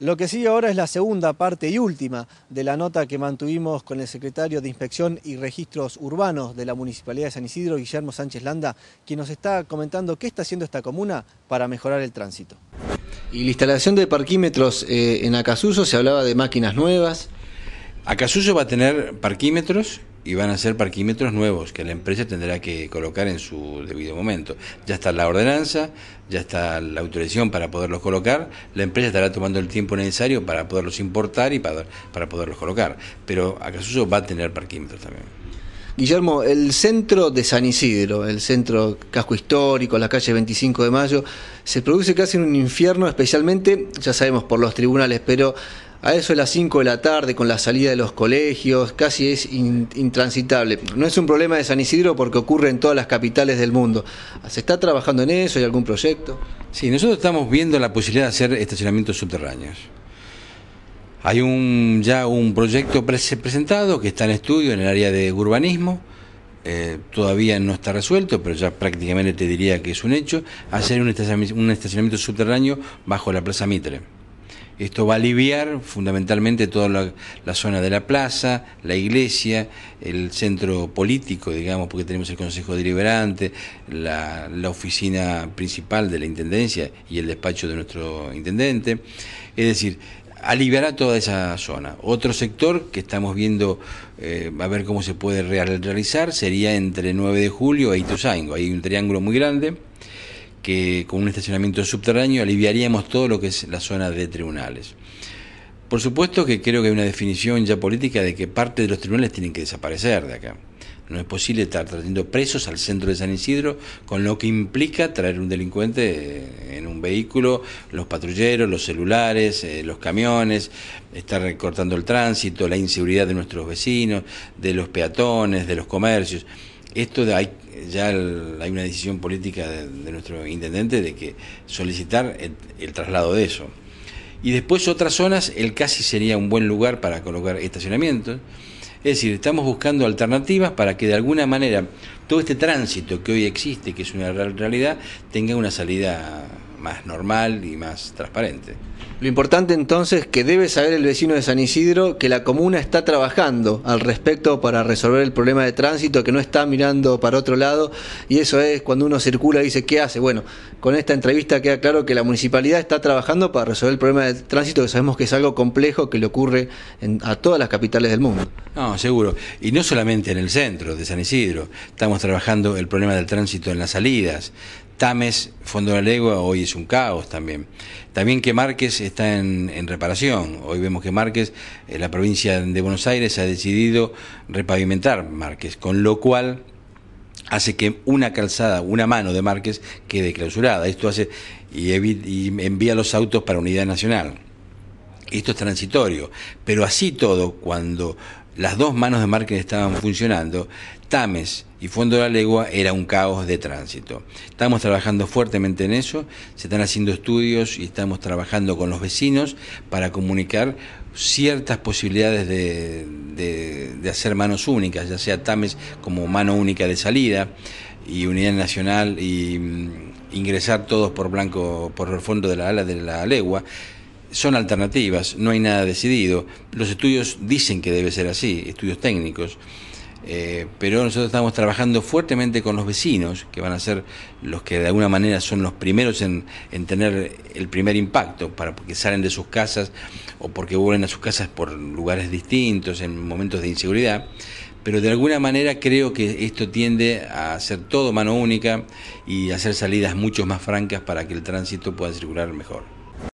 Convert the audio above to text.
Lo que sigue ahora es la segunda parte y última de la nota que mantuvimos con el secretario de Inspección y Registros Urbanos de la Municipalidad de San Isidro, Guillermo Sánchez Landa, quien nos está comentando qué está haciendo esta comuna para mejorar el tránsito. Y la instalación de parquímetros eh, en Acasuso, se hablaba de máquinas nuevas. Acasuso va a tener parquímetros y van a ser parquímetros nuevos que la empresa tendrá que colocar en su debido momento. Ya está la ordenanza, ya está la autorización para poderlos colocar, la empresa estará tomando el tiempo necesario para poderlos importar y para, para poderlos colocar, pero Acasuso va a tener parquímetros también. Guillermo, el centro de San Isidro, el centro casco histórico, la calle 25 de Mayo, se produce casi un infierno, especialmente, ya sabemos, por los tribunales, pero a eso a las 5 de la tarde, con la salida de los colegios, casi es intransitable. No es un problema de San Isidro porque ocurre en todas las capitales del mundo. ¿Se está trabajando en eso? ¿Hay algún proyecto? Sí, nosotros estamos viendo la posibilidad de hacer estacionamientos subterráneos. Hay un, ya un proyecto presentado que está en estudio en el área de urbanismo. Eh, todavía no está resuelto, pero ya prácticamente te diría que es un hecho, hacer un estacionamiento subterráneo bajo la Plaza Mitre. Esto va a aliviar fundamentalmente toda la, zona de la plaza, la iglesia, el centro político, digamos, porque tenemos el Consejo Deliberante, la, oficina principal de la Intendencia y el despacho de nuestro intendente. Es decir, aliviará toda esa zona. Otro sector que estamos viendo eh, a ver cómo se puede realizar sería entre 9 de julio e Ituzaingo. Hay un triángulo muy grande que con un estacionamiento subterráneo aliviaríamos todo lo que es la zona de tribunales. Por supuesto que creo que hay una definición ya política de que parte de los tribunales tienen que desaparecer de acá. No es posible estar trayendo presos al centro de San Isidro, con lo que implica traer un delincuente eh, en un vehículo, los patrulleros, los celulares, eh, los camiones, estar recortando el tránsito, la inseguridad de nuestros vecinos, de los peatones, de los comercios. Esto de, hay, ya hay una decisión política de, nuestro intendente de que solicitar el, el traslado de eso. Y después otras zonas, el casi sería un buen lugar para colocar estacionamientos. Es decir, estamos buscando alternativas para que de alguna manera todo este tránsito que hoy existe, que es una realidad, tenga una salida más normal y más transparente. Lo importante entonces que debe saber el vecino de San Isidro que la comuna está trabajando al respecto para resolver el problema de tránsito, que no está mirando para otro lado y eso es cuando uno circula y dice qué hace. Bueno, con esta entrevista queda claro que la municipalidad está trabajando para resolver el problema de tránsito que sabemos que es algo complejo que le ocurre a todas las capitales del mundo. No, seguro. Y no solamente en el centro de San Isidro, estamos trabajando el problema del tránsito en las salidas, Tames, Fondo de la Legua, hoy es un caos también. También que Márquez está en, reparación. Hoy vemos que Márquez, eh, la provincia de Buenos Aires, ha decidido repavimentar Márquez, con lo cual hace que una calzada, una mano de Márquez quede clausurada. Esto hace y, y envía los autos para Unidad Nacional. Esto es transitorio, pero así todo, cuando las dos manos de marketing estaban funcionando, Tames y Fondo de la Legua era un caos de tránsito. Estamos trabajando fuertemente en eso, se están haciendo estudios y estamos trabajando con los vecinos para comunicar ciertas posibilidades de, hacer manos únicas, ya sea Tames como mano única de salida y Unidad Nacional y mm, ingresar todos por blanco por el fondo de la ala de la legua son alternativas, no hay nada decidido. Los estudios dicen que debe ser así, estudios técnicos. Eh, pero nosotros estamos trabajando fuertemente con los vecinos, que van a ser los que de alguna manera son los primeros en, en tener el primer impacto, para porque salen de sus casas o porque vuelven a sus casas por lugares distintos, en momentos de inseguridad. Pero de alguna manera creo que esto tiende a hacer todo mano única y hacer salidas mucho más francas para que el tránsito pueda circular mejor.